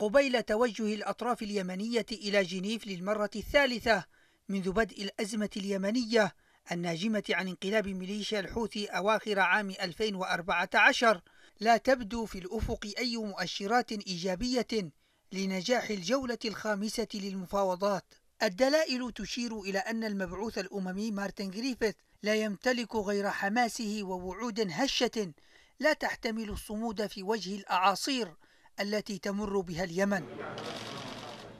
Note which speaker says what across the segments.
Speaker 1: قبيل توجه الأطراف اليمنية إلى جنيف للمرة الثالثة منذ بدء الأزمة اليمنية الناجمة عن انقلاب ميليشيا الحوثي أواخر عام 2014 لا تبدو في الأفق أي مؤشرات إيجابية لنجاح الجولة الخامسة للمفاوضات الدلائل تشير إلى أن المبعوث الأممي مارتن غريفيث لا يمتلك غير حماسه ووعود هشة لا تحتمل الصمود في وجه الأعاصير التي تمر بها اليمن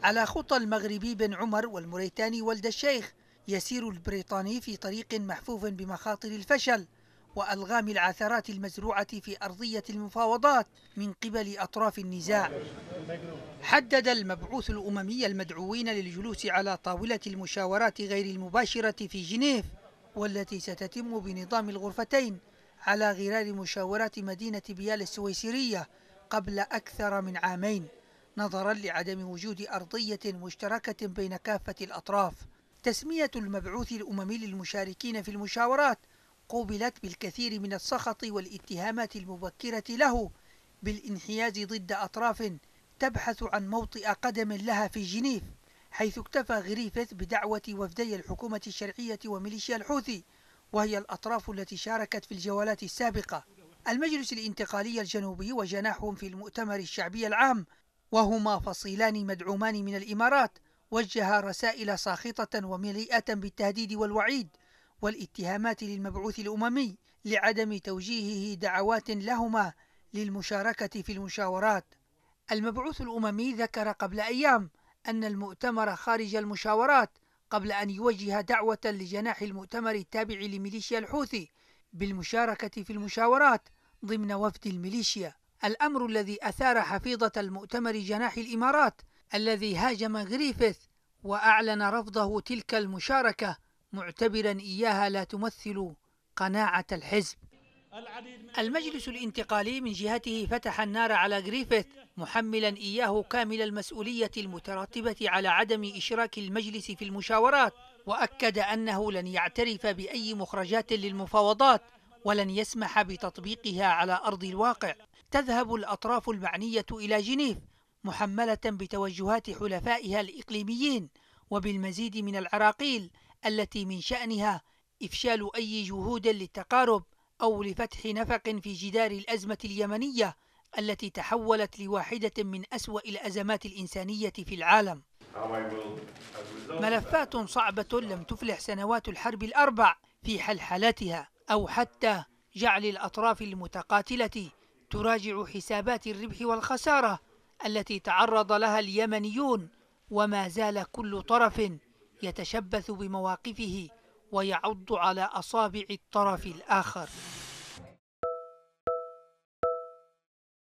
Speaker 1: على خطى المغربي بن عمر والموريتاني ولد الشيخ يسير البريطاني في طريق محفوف بمخاطر الفشل وألغام العثرات المزروعة في أرضية المفاوضات من قبل أطراف النزاع حدد المبعوث الأممي المدعوين للجلوس على طاولة المشاورات غير المباشرة في جنيف والتي ستتم بنظام الغرفتين على غرار مشاورات مدينة بيال السويسرية قبل أكثر من عامين نظرا لعدم وجود أرضية مشتركة بين كافة الأطراف تسمية المبعوث الأممي للمشاركين في المشاورات قوبلت بالكثير من السخط والاتهامات المبكرة له بالانحياز ضد أطراف تبحث عن موطئ قدم لها في جنيف حيث اكتفى غريفث بدعوة وفدي الحكومة الشرعية وميليشيا الحوثي وهي الأطراف التي شاركت في الجولات السابقة المجلس الانتقالي الجنوبي وجناحهم في المؤتمر الشعبي العام وهما فصيلان مدعومان من الإمارات وجها رسائل ساخطة ومليئة بالتهديد والوعيد والاتهامات للمبعوث الأممي لعدم توجيهه دعوات لهما للمشاركة في المشاورات المبعوث الأممي ذكر قبل أيام أن المؤتمر خارج المشاورات قبل أن يوجه دعوة لجناح المؤتمر التابع لميليشيا الحوثي بالمشاركة في المشاورات ضمن وفد الميليشيا الأمر الذي أثار حفيظة المؤتمر جناح الإمارات الذي هاجم غريفيث وأعلن رفضه تلك المشاركة معتبرا إياها لا تمثل قناعة الحزب المجلس الانتقالي من جهته فتح النار على غريفيث محملا إياه كامل المسؤولية المترتبة على عدم إشراك المجلس في المشاورات وأكد أنه لن يعترف بأي مخرجات للمفاوضات ولن يسمح بتطبيقها على أرض الواقع تذهب الأطراف المعنية إلى جنيف محملة بتوجهات حلفائها الإقليميين وبالمزيد من العراقيل التي من شأنها إفشال أي جهود للتقارب أو لفتح نفق في جدار الأزمة اليمنية التي تحولت لواحدة من أسوأ الأزمات الإنسانية في العالم ملفات صعبة لم تفلح سنوات الحرب الأربع في حلحلتها أو حتى جعل الأطراف المتقاتلة تراجع حسابات الربح والخسارة التي تعرض لها اليمنيون وما زال كل طرف يتشبث بمواقفه ويعض على أصابع الطرف الآخر